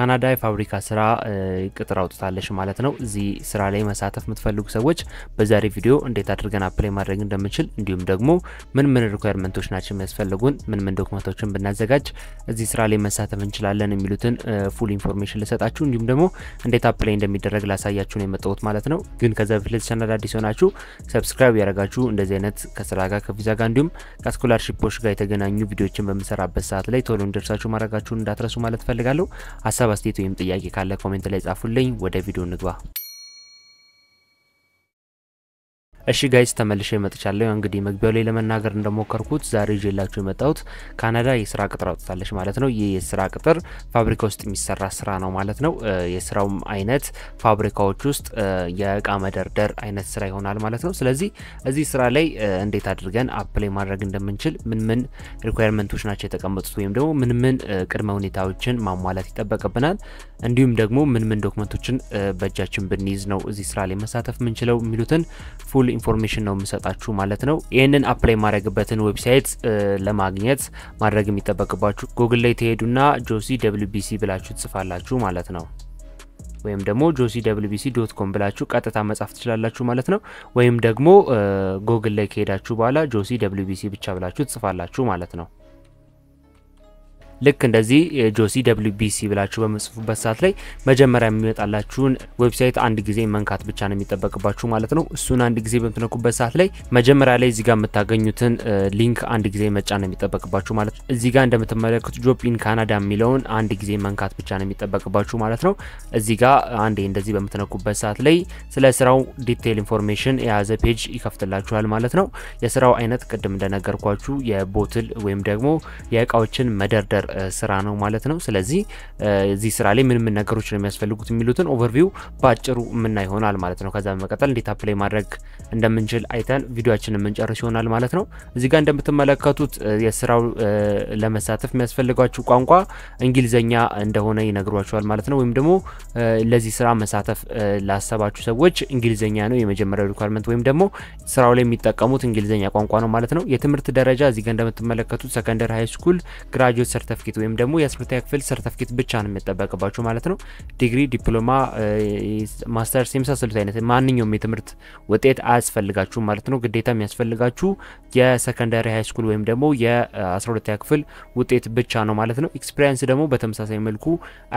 ካናዳ የፋብሪካ ስራ ቅጥር አውጥታለች ማለት ነው። እዚህ ስራ ላይ መሳተፍ የምትፈልጉ ሰዎች በዛሬ ቪዲዮ እንዴት አድርገን አፕላይ ማድረግ እንደምንችል እንዲሁም ደግሞ ምን ምን ሪኳርመንቶች ናቸው የሚያስፈልጉን፣ ምን ምን ዶክመንቶችን ብናዘጋጅ እዚህ ስራ ላይ መሳተፍ እንችላለን የሚሉትን ፉል ኢንፎርሜሽን ልሰጣችሁ እንዲሁም ደግሞ እንዴት አፕላይ እንደሚደረግ ላሳያችሁ ነው የመጣሁት ማለት ነው። ግን ከዛ በፊት ለዚህ አዲስ ሆናችሁ ሰብስክራይብ ያደረጋችሁ እንደዚህ አይነት ከስራ ጋር ከቪዛ ጋር እንዲሁም ከስኮላርሺፖች ጋር የተገናኙ ቪዲዮዎችን በምሰራበት ሰዓት ላይ ቶሎ እንደርሳችሁ ማድረጋችሁን እንዳትረሱ ማለት ፈልጋለሁ። ሀሳብ አስተያየት ወይም ጥያቄ ካለ ኮሜንት ላይ ጻፉልኝ። ወደ ቪዲዮ እንግባ። እሺ ጋይስ ተመልሼ መጥቻለሁ። እንግዲህ መግቢያው ላይ ለመናገር እንደሞከርኩት ዛሬ ይዤላችሁ የመጣሁት ካናዳ የስራ ቅጥር አውጥታለች ማለት ነው። ይህ የስራ ቅጥር ፋብሪካ ውስጥ የሚሰራ ስራ ነው ማለት ነው። የስራውም አይነት ፋብሪካዎች ውስጥ የእቃ መደርደር አይነት ስራ ይሆናል ማለት ነው። ስለዚህ እዚህ ስራ ላይ እንዴት አድርገን አፕላይ ማድረግ እንደምንችል ምን ምን ሪኳየርመንቶች ናቸው የተቀመጡት ወይም ደግሞ ምን ምን ቅድመ ሁኔታዎችን ማሟላት ይጠበቅብናል እንዲሁም ደግሞ ምን ምን ዶክመንቶችን በእጃችን ብንይዝ ነው እዚህ ስራ ላይ መሳተፍ የምንችለው የሚሉትን ፉል ኢንፎርሜሽን ነው የምሰጣችሁ ማለት ነው። ይህንን አፕላይ ማድረግበትን ዌብሳይት ለማግኘት ማድረግ የሚጠበቅባችሁ ጉግል ላይ ትሄዱና ጆሲ ደብልቢሲ ብላችሁ ትጽፋላችሁ ማለት ነው። ወይም ደግሞ ጆሲ ደብልቢሲ ዶት ኮም ብላችሁ ቀጥታ መጻፍ ትችላላችሁ ማለት ነው። ወይም ደግሞ ጉግል ላይ ከሄዳችሁ በኋላ ጆሲ ደብልቢሲ ብቻ ብላችሁ ትጽፋላችሁ ማለት ነው። ልክ እንደዚህ ጆሲ ደብሊው ቢሲ ብላችሁ በምጽፉበት ሰዓት ላይ መጀመሪያ የሚመጣላችሁን ዌብሳይት አንድ ጊዜ መንካት ብቻ ነው የሚጠበቅባችሁ ማለት ነው። እሱን አንድ ጊዜ በምትነኩበት ሰዓት ላይ መጀመሪያ ላይ እዚጋ የምታገኙትን ሊንክ አንድ ጊዜ መጫን ነው የሚጠበቅባችሁ ማለት ነው። እዚጋ እንደምትመለከቱ ጆፕ ካናዳ የሚለውን አንድ ጊዜ መንካት ብቻ ነው የሚጠበቅባችሁ ማለት ነው። እዚጋ አንዴ እንደዚህ በምትነኩበት ሰዓት ላይ ስለ ስራው ዲቴል ኢንፎርሜሽን የያዘ ፔጅ ይከፍትላችኋል ማለት ነው። የስራው አይነት ቅድም እንደነገርኳችሁ የቦትል ወይም ደግሞ የእቃዎችን መደርደር ስራ ነው ማለት ነው። ስለዚህ እዚህ ስራ ላይ ምን ምን ነገሮች ነው የሚያስፈልጉት የሚሉትን ኦቨርቪው በአጭሩ የምና ይሆናል ማለት ነው። ከዛ በመቀጠል እንዴት አፕላይ ማድረግ እንደምንችል አይተን ቪዲዮችን የምንጨርስ ይሆናል ማለት ነው። እዚህ ጋር እንደምትመለከቱት የስራው ለመሳተፍ የሚያስፈልጓችሁ ቋንቋ እንግሊዘኛ እንደሆነ ይነግሯችኋል ማለት ነው። ወይም ደግሞ ለዚህ ስራ መሳተፍ ላሰባችሁ ሰዎች እንግሊዘኛ ነው የመጀመሪያው ሪኳርመንት ወይም ደግሞ ስራው ላይ የሚጠቀሙት እንግሊዘኛ ቋንቋ ነው ማለት ነው። የትምህርት ደረጃ እዚህ ጋር እንደምትመለከቱት ሰከንደር ሃይ ስኩል ግራጁዌት ሰርተ ሰርተፍኬት ወይም ደግሞ የአስርተኛ ክፍል ሰርተፍኬት ብቻ ነው የሚጠበቅባቸው ማለት ነው። ዲግሪ፣ ዲፕሎማ፣ ማስተርስ የመሳሰሉት አይነት ማንኛውም የትምህርት ውጤት አያስፈልጋችሁም ማለት ነው። ግዴታ የሚያስፈልጋችሁ የሰከንዳሪ ሃይ ስኩል ወይም ደግሞ የ12ኛ ክፍል ውጤት ብቻ ነው ማለት ነው። ኤክስፒሪየንስ ደግሞ በተመሳሳይ መልኩ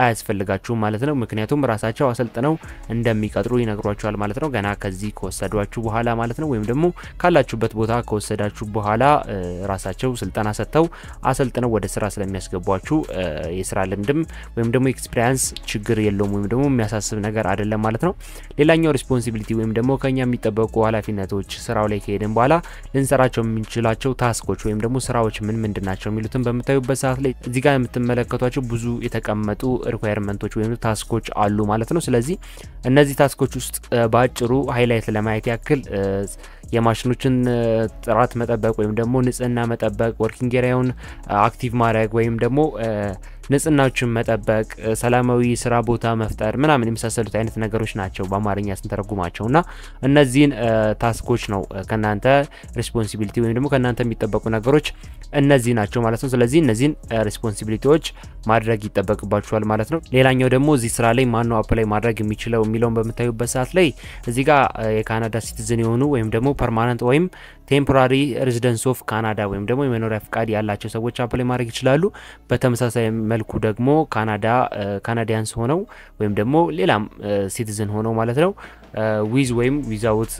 አያስፈልጋችሁም ማለት ነው። ምክንያቱም ራሳቸው አሰልጥነው እንደሚቀጥሩ ይነግሯችኋል ማለት ነው። ገና ከዚህ ከወሰዷችሁ በኋላ ማለት ነው። ወይም ደግሞ ካላችሁበት ቦታ ከወሰዳችሁ በኋላ ራሳቸው ስልጠና ሰጥተው አሰልጥነው ወደ ስራ ስለሚያስገቧችሁ የስራ ልምድም ወይም ደግሞ ኤክስፒሪየንስ ችግር የለውም ወይም ደግሞ የሚያሳስብ ነገር አይደለም ማለት ነው። ሌላኛው ሪስፖንሲቢሊቲ ወይም ደግሞ ከኛ የሚጠበቁ ኃላፊነቶች ስራው ላይ ከሄድን በኋላ ልንሰራቸው የምንችላቸው ታስኮች ወይም ደግሞ ስራዎች ምን ምንድን ናቸው የሚሉትን በምታዩበት ሰዓት ላይ እዚህ ጋር የምትመለከቷቸው ብዙ የተቀመጡ ሪኳየርመንቶች ወይም ታስኮች አሉ ማለት ነው። ስለዚህ እነዚህ ታስኮች ውስጥ በአጭሩ ሃይላይት ለማየት ያክል የማሽኖችን ጥራት መጠበቅ ወይም ደግሞ ንጽህና መጠበቅ፣ ወርኪንግ ኤሪያውን አክቲቭ ማድረግ ወይም ደግሞ ንጽህናዎችን መጠበቅ፣ ሰላማዊ ስራ ቦታ መፍጠር ምናምን የመሳሰሉት አይነት ነገሮች ናቸው በአማርኛ ስንተረጉማቸው እና እነዚህን ታስኮች ነው ከእናንተ ሪስፖንሲቢሊቲ ወይም ደግሞ ከእናንተ የሚጠበቁ ነገሮች እነዚህ ናቸው ማለት ነው። ስለዚህ እነዚህን ሪስፖንሲቢሊቲዎች ማድረግ ይጠበቅባችኋል ማለት ነው። ሌላኛው ደግሞ እዚህ ስራ ላይ ማነው አፕላይ ማድረግ የሚችለው የሚለውን በምታዩበት ሰዓት ላይ እዚህ ጋር የካናዳ ሲቲዝን የሆኑ ወይም ደግሞ ፐርማነንት ወይም ቴምፖራሪ ሬዚደንስ ኦፍ ካናዳ ወይም ደግሞ የመኖሪያ ፍቃድ ያላቸው ሰዎች አፕላይ ማድረግ ይችላሉ። በተመሳሳይ መልኩ ደግሞ ካናዳ ካናዲያንስ ሆነው ወይም ደግሞ ሌላም ሲቲዝን ሆነው ማለት ነው ዊዝ ወይም ዊዛውት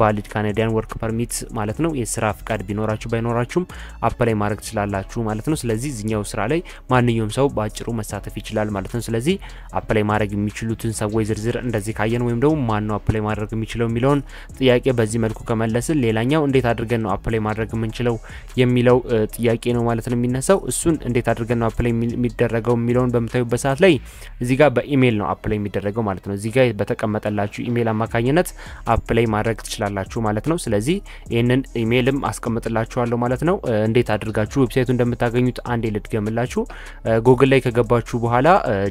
ቫሊድ ካናዲያን ወርክ ፐርሚት ማለት ነው የስራ ፍቃድ ቢኖራችሁ ባይኖራችሁም አፕላይ ማድረግ ትችላላችሁ ማለት ነው። ስለዚህ እዚኛው ስራ ላይ ማንኛውም ሰው በአጭሩ መሳተፍ ይችላል ማለት ነው። ስለዚህ አፕላይ ማድረግ የሚችሉትን ሰዎች ዝርዝር እንደዚህ ካየን ወይም ደግሞ ማን ነው አፕላይ ማድረግ የሚችለው የሚለውን ጥያቄ በዚህ መልኩ ከመለስን ሌላኛው እንደ እንዴት አድርገን ነው አፕላይ ማድረግ የምንችለው የሚለው ጥያቄ ነው ማለት ነው የሚነሳው። እሱን እንዴት አድርገን ነው አፕላይ የሚደረገው የሚለውን በምታዩበት ሰዓት ላይ እዚህ ጋር በኢሜይል ነው አፕላይ የሚደረገው ማለት ነው። እዚህ ጋር በተቀመጠላችሁ ኢሜይል አማካኝነት አፕላይ ማድረግ ትችላላችሁ ማለት ነው። ስለዚህ ይህንን ኢሜይልም አስቀምጥላችኋለሁ ማለት ነው። እንዴት አድርጋችሁ ዌብሳይቱ እንደምታገኙት አንዴ ልድገምላችሁ። ጉግል ላይ ከገባችሁ በኋላ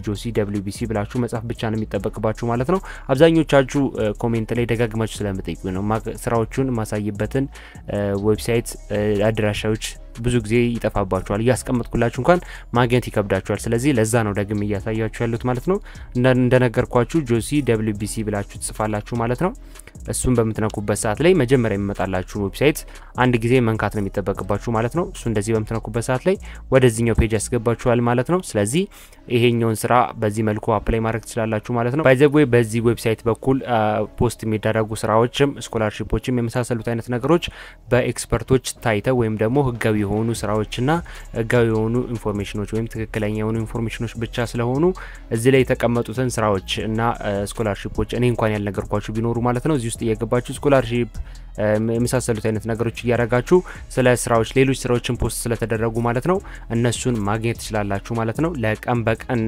ጆሲ ደብሊው ቢሲ ብላችሁ መጻፍ ብቻ ነው የሚጠበቅባችሁ ማለት ነው። አብዛኞቻችሁ ኮሜንት ላይ ደጋግማችሁ ስለምጠይቁ ነው ስራዎቹን ማሳይበትን ዌብሳይት አድራሻዎች ብዙ ጊዜ ይጠፋባቸዋል። እያስቀመጥኩላችሁ እንኳን ማግኘት ይከብዳቸዋል። ስለዚህ ለዛ ነው ደግም እያሳያችሁ ያሉት ማለት ነው። እንደነገርኳችሁ ጆሲ ደብልቢሲ ብላችሁ ትጽፋላችሁ ማለት ነው። እሱን በምትነኩበት ሰዓት ላይ መጀመሪያ የሚመጣላችሁ ዌብሳይት አንድ ጊዜ መንካት ነው የሚጠበቅባችሁ ማለት ነው። እሱ እንደዚህ በምትነኩበት ሰዓት ላይ ወደዚህኛው ፔጅ ያስገባችኋል ማለት ነው። ስለዚህ ይሄኛውን ስራ በዚህ መልኩ አፕላይ ማድረግ ትችላላችሁ ማለት ነው። ባይዘዌ በዚህ ዌብሳይት በኩል ፖስት የሚደረጉ ስራዎችም ስኮላርሽፖችም የመሳሰሉት አይነት ነገሮች በኤክስፐርቶች ታይተው ወይም ደግሞ ህጋዊ የሆኑ ስራዎችና ህጋዊ የሆኑ ኢንፎርሜሽኖች ወይም ትክክለኛ የሆኑ ኢንፎርሜሽኖች ብቻ ስለሆኑ እዚህ ላይ የተቀመጡትን ስራዎች እና ስኮላርሽፖች እኔ እንኳን ያልነገርኳችሁ ቢኖሩ ማለት ነው እዚህ ውስጥ እየገባችሁ ስኮላርሽፕ የመሳሰሉት አይነት ነገሮች እያደረጋችሁ ስለ ስራዎች ሌሎች ስራዎችን ፖስት ስለተደረጉ ማለት ነው እነሱን ማግኘት ትችላላችሁ ማለት ነው። ለቀን በቀን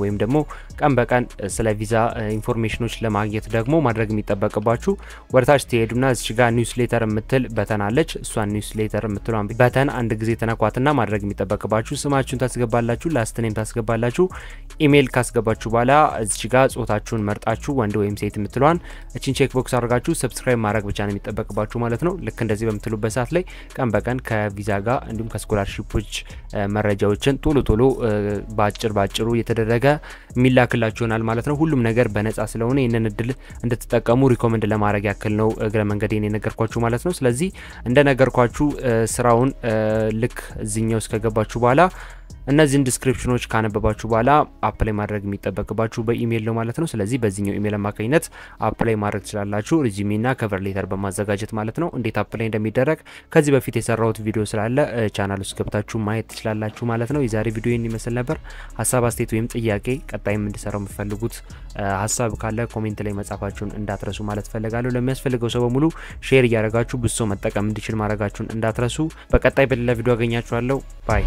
ወይም ደግሞ ቀን በቀን ስለ ቪዛ ኢንፎርሜሽኖች ለማግኘት ደግሞ ማድረግ የሚጠበቅባችሁ ወደታች ትሄዱና እዚች ጋር ኒውስሌተር የምትል በተን አለች። እሷን ኒውስሌተር የምትለ በተን አንድ ጊዜ ተነኳትና ማድረግ የሚጠበቅባችሁ ስማችሁን ታስገባላችሁ፣ ላስት ኔም ታስገባላችሁ። ኢሜይል ካስገባችሁ በኋላ እዚች ጋር ጾታችሁን መርጣችሁ ወንድ ወይም ሴት የምትሏን እችን ቼክ ቦክስ አድርጋችሁ ሰብስክራይብ ማድረግ ብቻ ነው የሚጠበቅ የሚጠበቅባችሁ ማለት ነው። ልክ እንደዚህ በምትሉበት ሰዓት ላይ ቀን በቀን ከቪዛ ጋር እንዲሁም ከስኮላርሽፖች መረጃዎችን ቶሎ ቶሎ በአጭር በአጭሩ እየተደረገ የሚላክላችሁ ይሆናል ማለት ነው። ሁሉም ነገር በነጻ ስለሆነ ይህንን እድል እንድትጠቀሙ ሪኮመንድ ለማድረግ ያክል ነው እግረ መንገዴን የነገርኳችሁ ማለት ነው። ስለዚህ እንደነገርኳችሁ ስራውን ልክ እዚኛው እስከገባችሁ በኋላ እነዚህን ዲስክሪፕሽኖች ካነበባችሁ በኋላ አፕላይ ማድረግ የሚጠበቅባችሁ በኢሜይል ነው ማለት ነው። ስለዚህ በዚህኛው ኢሜይል አማካኝነት አፕላይ ማድረግ ትችላላችሁ፣ ሪዚሜና ከቨር ሌተር በማዘጋጀት ማለት ነው። እንዴት አፕላይ እንደሚደረግ ከዚህ በፊት የሰራሁት ቪዲዮ ስላለ ቻናል ውስጥ ገብታችሁ ማየት ትችላላችሁ ማለት ነው። የዛሬ ቪዲዮ ይህን ይመስል ነበር። ሀሳብ አስተያየት፣ ወይም ጥያቄ ቀጣይም እንድሰራው የምፈልጉት ሀሳብ ካለ ኮሜንት ላይ መጻፋችሁን እንዳትረሱ ማለት ፈልጋለሁ። ለሚያስፈልገው ሰው በሙሉ ሼር እያደረጋችሁ ብዙ ሰው መጠቀም እንዲችል ማድረጋችሁን እንዳትረሱ። በቀጣይ በሌላ ቪዲዮ አገኛችኋለሁ። ባይ